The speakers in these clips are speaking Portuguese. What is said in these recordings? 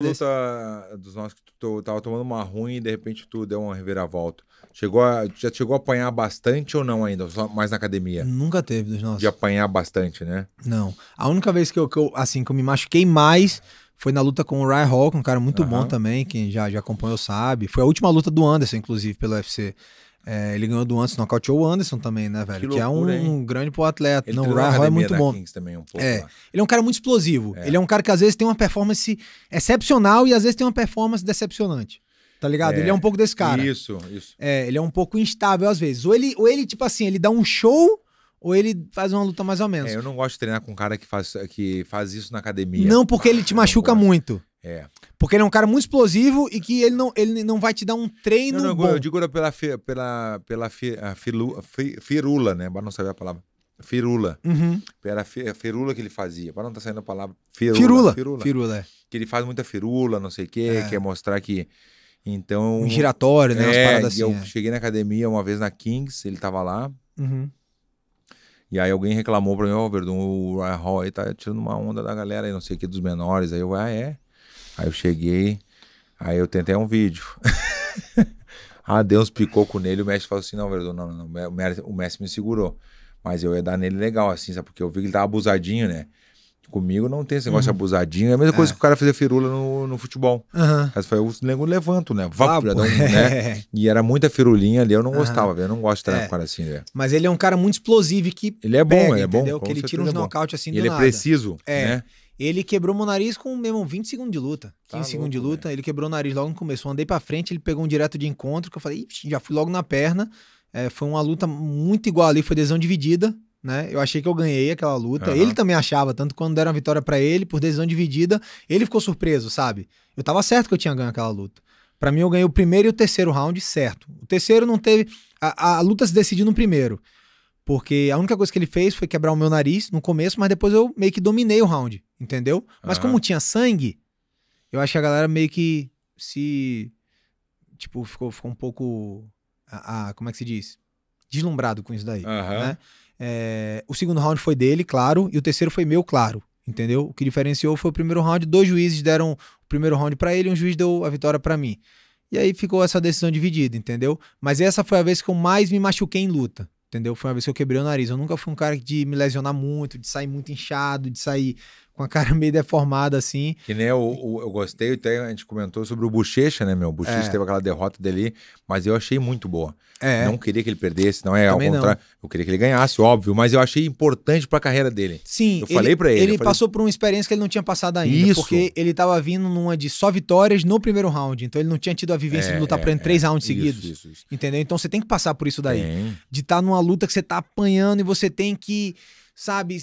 luta dos nossos que tu tava tomando uma ruim e de repente tu deu uma reviravolta. Chegou a, já chegou a apanhar bastante ou não ainda? Só mais na academia? Nunca teve dos nossos. De apanhar bastante, né? Não. A única vez que eu, que eu assim, que eu me machuquei mais foi na luta com o Ryan Hawk, é um cara muito uhum. bom também, quem já, já acompanhou sabe. Foi a última luta do Anderson, inclusive, pelo UFC. É, ele ganhou do Anderson, nocauteou o Anderson também, né, velho? Que, que é um hein? grande pro atleta. Ele não, o Rahal é muito bom. Também, um pouco, é. Né? Ele é um cara muito explosivo. É. Ele é um cara que às vezes tem uma performance excepcional e às vezes tem uma performance decepcionante. Tá ligado? É. Ele é um é, pouco desse cara. Isso, isso. É, ele é um pouco instável às vezes. Ou ele, ou ele tipo assim, ele dá um show ou ele faz uma luta mais ou menos. É, eu não gosto de treinar com um cara que faz, que faz isso na academia. Não, porque ele te machuca muito. É. Porque ele é um cara muito explosivo e que ele não, ele não vai te dar um treino. Não, não, bom. eu digo pela, pela, pela filu, firula, né? Para não saber a palavra. Firula. Uhum. Era a firula que ele fazia. Para não estar tá saindo a palavra. Firula. Firula. firula. firula é. Que ele faz muita firula, não sei o quê, é. quer mostrar que. Então. Um giratório, né? É, assim, eu é. cheguei na academia uma vez na Kings, ele tava lá. Uhum. E aí alguém reclamou pra mim, ó, oh, Verdun, o Roy tá tirando uma onda da galera aí, não sei o que, dos menores. Aí eu, ah, é. Aí eu cheguei, aí eu tentei um vídeo. ah, Deus, picou com nele, o mestre falou assim, não, vereador, não, não, o mestre me segurou. Mas eu ia dar nele legal, assim, sabe? Porque eu vi que ele tava abusadinho, né? Comigo não tem esse negócio uhum. abusadinho. É a mesma coisa é. que o cara fazer firula no, no futebol. Uhum. Mas foi, o nego levanto, né? Vá, ah, um, né? É. E era muita firulinha ali, eu não uhum. gostava, velho. Eu não gosto de treinar é. com cara assim, velho. Né? Mas ele é um cara muito explosivo que. Ele é bom, pega, ele é bom. Entendeu? Que ele tira uns é nocaute assim e do ele é nada. Ele é preciso, é. né? Ele quebrou meu nariz com, meu irmão, 20 segundos de luta. 15 tá segundos louco, de luta. Né? Ele quebrou o nariz logo no começo. Eu andei pra frente, ele pegou um direto de encontro, que eu falei, já fui logo na perna. É, foi uma luta muito igual ali, foi decisão dividida, né? Eu achei que eu ganhei aquela luta. Uhum. Ele também achava, tanto quando deram a vitória para ele, por decisão dividida, ele ficou surpreso, sabe? Eu tava certo que eu tinha ganho aquela luta. Para mim, eu ganhei o primeiro e o terceiro round certo. O terceiro não teve. A, a, a luta se decidiu no primeiro. Porque a única coisa que ele fez foi quebrar o meu nariz no começo, mas depois eu meio que dominei o round, entendeu? Mas uhum. como tinha sangue, eu acho que a galera meio que se. Tipo, ficou, ficou um pouco. A, a como é que se diz? Deslumbrado com isso daí. Uhum. Né? É, o segundo round foi dele, claro, e o terceiro foi meu, claro. Entendeu? O que diferenciou foi o primeiro round. Dois juízes deram o primeiro round para ele, um juiz deu a vitória para mim. E aí ficou essa decisão dividida, entendeu? Mas essa foi a vez que eu mais me machuquei em luta. Entendeu? Foi uma vez que eu quebrei o nariz. Eu nunca fui um cara de me lesionar muito, de sair muito inchado, de sair com a cara meio deformada, assim. Que nem eu, eu, eu gostei, até a gente comentou sobre o Bochecha, né, meu? O Bochecha é. teve aquela derrota dele, mas eu achei muito boa. É. Não queria que ele perdesse, não é ao contrário. Não. Eu queria que ele ganhasse, óbvio, mas eu achei importante para a carreira dele. Sim. Eu ele, falei para ele. Ele falei... passou por uma experiência que ele não tinha passado ainda. Isso. Porque ele tava vindo numa de só vitórias no primeiro round. Então ele não tinha tido a vivência é, de lutar é, pra três é. rounds isso, seguidos. Isso, isso. Entendeu? Então você tem que passar por isso daí. Tem. De estar tá numa luta que você tá apanhando e você tem que, sabe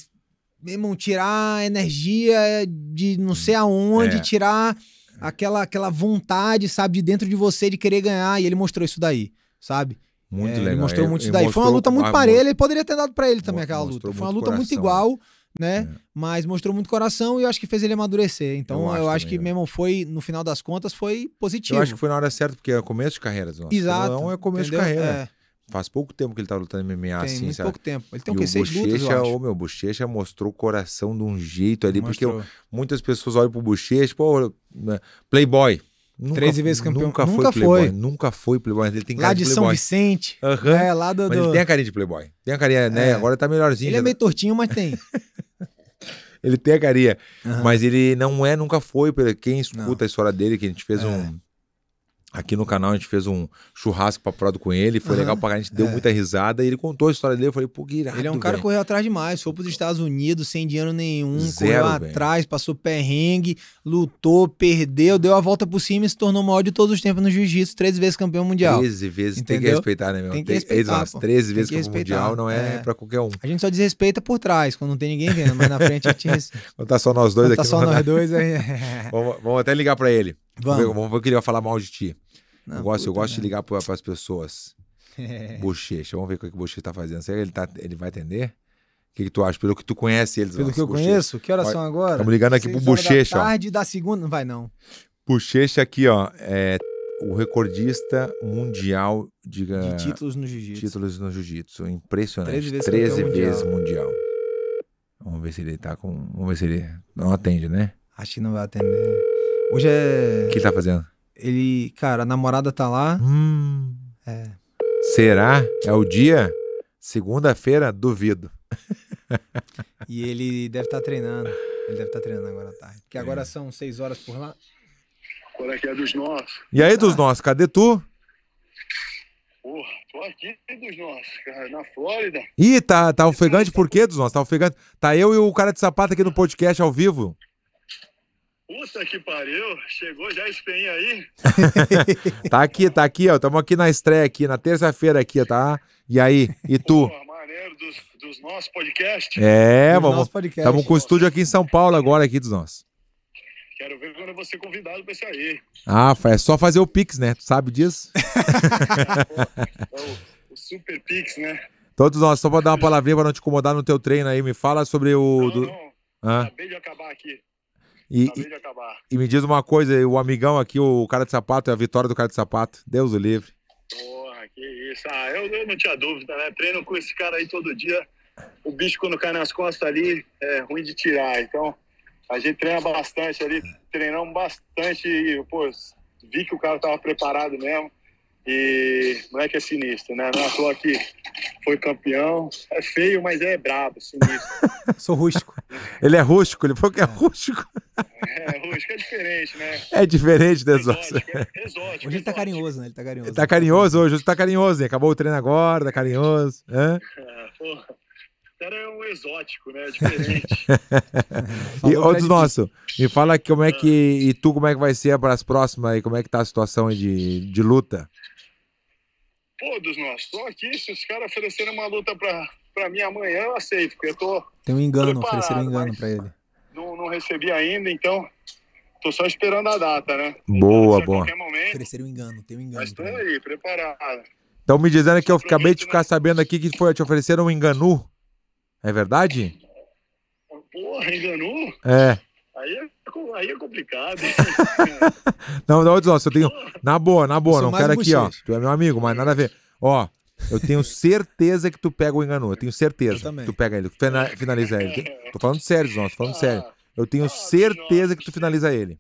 mesmo, tirar energia de não hum. sei aonde, é. tirar aquela, aquela vontade, sabe, de dentro de você de querer ganhar. E ele mostrou isso daí, sabe? Muito é, legal. Ele mostrou muito ele, isso daí. Mostrou, Foi uma luta muito parelha, ele poderia ter dado para ele também aquela luta. Foi uma luta coração, muito igual né? É. Mas mostrou muito coração e eu acho que fez ele amadurecer. Então eu acho, eu acho que né? mesmo foi, no final das contas, foi positivo. Eu acho que foi na hora certa, porque é começo de carreira. Exato. Não é começo entendeu? de carreira. É. Faz pouco tempo que ele tá lutando MMA, tem, assim, muito sabe? pouco tempo. Ele tem e o quê? Seis lutas, eu acho. Ô, meu, Bochecha mostrou o coração de um jeito ali, porque eu, muitas pessoas olham pro Bochecha, pô, né, playboy. Nunca, 13 vezes campeão. Nunca, nunca foi, playboy. Nunca foi playboy. Ele tem lá de, de São Vicente. Uhum. É, lá do, do... ele tem a carinha de playboy. Tem a carinha, né? é. né? Agora tá melhorzinho. Ele é já... é meio tá- tortinho, mas tem. ele tem a carinha. Uhum. Mas ele não é, nunca foi. Quem escuta não. a história dele, que a gente fez é. um Aqui no canal a gente fez um churrasco paparado com ele, foi uhum, legal pra a gente deu é. muita risada e ele contou a história dele. Eu falei, pô, que irado, Ele é um cara que correu atrás demais, foi pros Estados Unidos sem dinheiro nenhum, Zero, correu véio. atrás, passou perrengue, lutou, perdeu, deu a volta por cima e se tornou o maior de todos os tempos no jiu-jitsu, 13 vezes campeão mundial. 13 vezes, entendeu? tem que respeitar, né, meu? Tem que respeitar. 13 vezes campeão mundial não é, é pra qualquer um. A gente só desrespeita por trás, quando não tem ninguém vendo, mas na frente a gente. quando tá só nós dois quando aqui. Tá só nós dois aí. É. vamos, vamos até ligar pra ele. Vamos. Vamos ver, vamos ver o que ele vai falar mal de ti. Não, eu gosto, eu gosto de ligar para as pessoas. É. Bochecha, vamos ver o que o Bochecha tá fazendo. Será que ele, tá, ele vai atender? O que, que, tu acha? Pelo que tu conhece eles. Pelo que eu conheço? Que horas são agora? Estamos ligando aqui pro Bochecha. Da tarde ó. da segunda, não vai não. Bochecha aqui, ó. É o recordista mundial de, de é, títulos no jiu-jitsu. Títulos no jiu-jitsu. Impressionante. 13 vezes, 13 vezes mundial. mundial. Vamos ver se ele tá com. Vamos ver se ele não atende, né? Acho que não vai atender. Hoje é. O que ele tá fazendo? ele, cara, a namorada tá lá. Hum. É. Será? É o dia? Segunda-feira? Duvido. e ele deve estar tá treinando. Ele deve estar tá treinando agora à tarde. Porque agora é. são seis horas por lá. Qual é que é dos nossos? E aí, dos ah. nossos, cadê tu? Porra, tô aqui dos nossos, cara, na Flórida. Ih, tá, tá ofegante então, por quê dos nossos? Tá ofegante. Tá eu e o cara de sapato aqui no podcast ao vivo. Puta que pariu, chegou já a espinha aí. tá aqui, tá aqui, ó. Tamo aqui na estreia aqui, na terça-feira aqui, tá? E aí, e tu? Pô, maneiro dos, dos nossos podcasts. É, vamos. Tamo com o estúdio aqui em São Paulo agora, aqui dos nossos. Quero ver quando eu vou ser convidado pra isso aí. Ah, é só fazer o Pix, né? Tu sabe disso? o, o Super Pix, né? Todos nós, só pra dar uma palavrinha pra não te incomodar no teu treino aí, me fala sobre o. Não, do... não. Ah. Acabei de acabar aqui. E, e, me diz uma coisa, o amigão aqui, o cara de sapato, é a vitória do cara de sapato. Deus o livre. Porra, que isso. Ah, eu, eu não tinha dúvida, né? Treino com esse cara aí todo dia. O bicho, quando cai nas costas ali, é ruim de tirar. Então, a gente treina bastante ali, treinamos bastante e, pô, vi que o cara tava preparado mesmo. E o moleque é, é sinistro, né? Não é à aqui, foi campeão. É feio, mas é brabo, sinistro. Sou rústico. Ele é rústico, ele falou que é, é. rústico. É, rústico é diferente, né? É diferente da exótico. exótico, exótico. Hoje ele tá carinhoso, né? Ele tá carinhoso. Ele tá carinhoso hoje, hoje tá carinhoso, né? Acabou o treino agora, tá carinhoso. Hã? É, porra. O cara é um exótico, né? Diferente. e outros nossos, me fala como é que. Ah. E tu, como é que vai ser para as próximas aí? Como é que tá a situação de, de luta? todos nós, estou aqui, se os caras oferecerem uma luta para para mim amanhã eu aceito, porque eu tô. Tem um engano, ofereceram um engano para ele. Não, não recebi ainda, então tô só esperando a data, né? Boa, então, boa. Oferecer um engano, tem um engano. Mas tô aí, preparado. Estão me dizendo que eu acabei de né? ficar sabendo aqui que foi, te ofereceram um enganu. É verdade? Porra, enganu? É. Aí é, aí é complicado. não, não, não, eu tenho. Na boa, na boa, não quero aqui, ó. Tu é meu amigo, mas nada a ver. Ó, eu tenho certeza que tu pega o enganou. Eu tenho certeza. Eu também. Que tu pega ele, tu finaliza ele. Tô falando sério, nossos. tô falando ah, sério. Eu tenho ah, certeza que tu finaliza ele.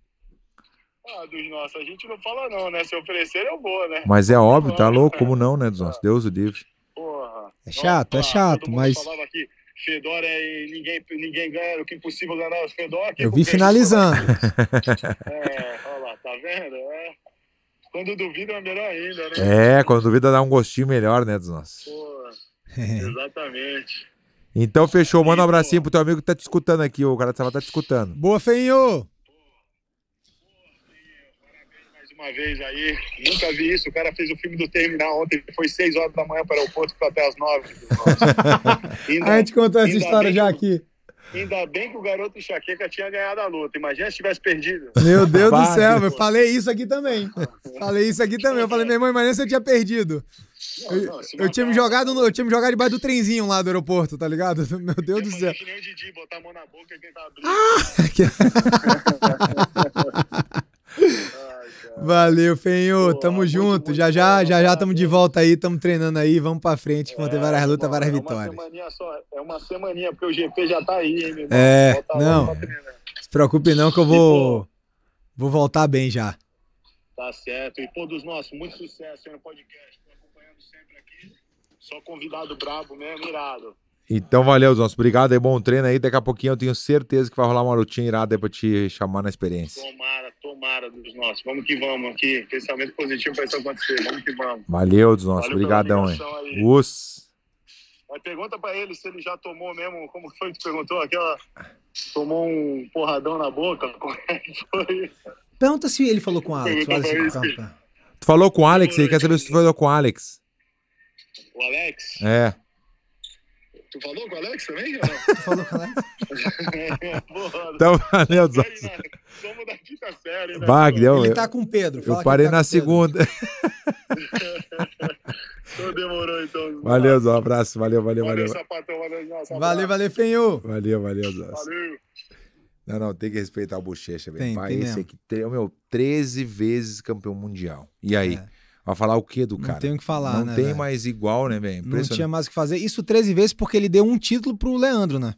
Ah, dos nossos, a gente não fala não, né? Se oferecer, eu vou, né? Mas é óbvio, tá louco, como não, né, nossos, Deus o livre. Porra. É chato, é chato, mas. Falava aqui, Fedor é ninguém, ninguém ganha, o que é impossível ganhar é o Fedor. Eu vi finalizando. É, olha lá, tá vendo? É. Quando duvida é melhor ainda, né? É, quando duvida dá um gostinho melhor, né, dos nossos. Pô, exatamente. então fechou, manda um abracinho pro teu amigo que tá te escutando aqui, o cara tava tá te escutando. Boa, feinho! uma vez aí. Nunca vi isso. O cara fez o filme do Terminal ontem, foi seis horas da manhã para o aeroporto, ficou até as nove. ainda, a gente contou essa história já aqui. Ainda bem que o garoto enxaqueca tinha ganhado a luta. Imagina se tivesse perdido. Meu Deus do céu, eu falei isso aqui também. Falei isso aqui também. Eu falei, minha irmão, imagina se eu tinha perdido. Não, não, eu, tinha me jogado, eu tinha me jogado debaixo do trenzinho lá do aeroporto, tá ligado? Meu Deus do céu. Que nem o Didi, botar a mão na boca e tentar Ah! Valeu, Fenho. Pô, tamo junto. Já já, bom, já já tamo de volta aí, tamo treinando aí, vamos pra frente que vão ter é, várias lutas, várias é vitórias. semana só, é uma semaninha, porque o GP já tá aí, hein, meu É, Volta não. Se preocupe não que eu vou e, vou voltar bem já. Tá certo. E todos nós, muito sucesso no podcast. Tô acompanhando sempre aqui. Só convidado brabo mesmo, irado. Então valeu, nossos, Obrigado aí, bom treino aí. Daqui a pouquinho eu tenho certeza que vai rolar uma lutinha irada aí pra te chamar na experiência. Tomara, tomara dos nossos. Vamos que vamos aqui. Pensamento positivo pra isso acontecer. Vamos que vamos. Valeu, dos nossos. Obrigadão, hein. Aí. Us. Mas pergunta pra ele se ele já tomou mesmo, como foi que tu perguntou? Aquela. Tomou um porradão na boca? Como é que foi? Pergunta se ele falou com o Alex. Assim, tu falou com o Alex? Ele quer saber se tu falou com o Alex. O Alex? É. Tu falou com o Alex também? tu falou com o Alex? então, valeu, Zó. Somos da quinta série, né? Bagre, ele tá com o Pedro. eu parei tá na segunda. então demorou, então. Valeu, Zó. Um abraço. Valeu, valeu, valeu. Valeu, sapatão. Valeu, nossa, valeu, valeu, Fenho. Valeu, valeu, Zó. Valeu. Não, não, tem que respeitar o bochecha, velho. Pai, tem esse mesmo. aqui meu 13 vezes campeão mundial. E aí? É. Vai falar o que do cara? Não tem o que falar, não né? Não tem véio? mais igual, né, velho? Não tinha mais o que fazer. Isso 13 vezes porque ele deu um título pro Leandro, né?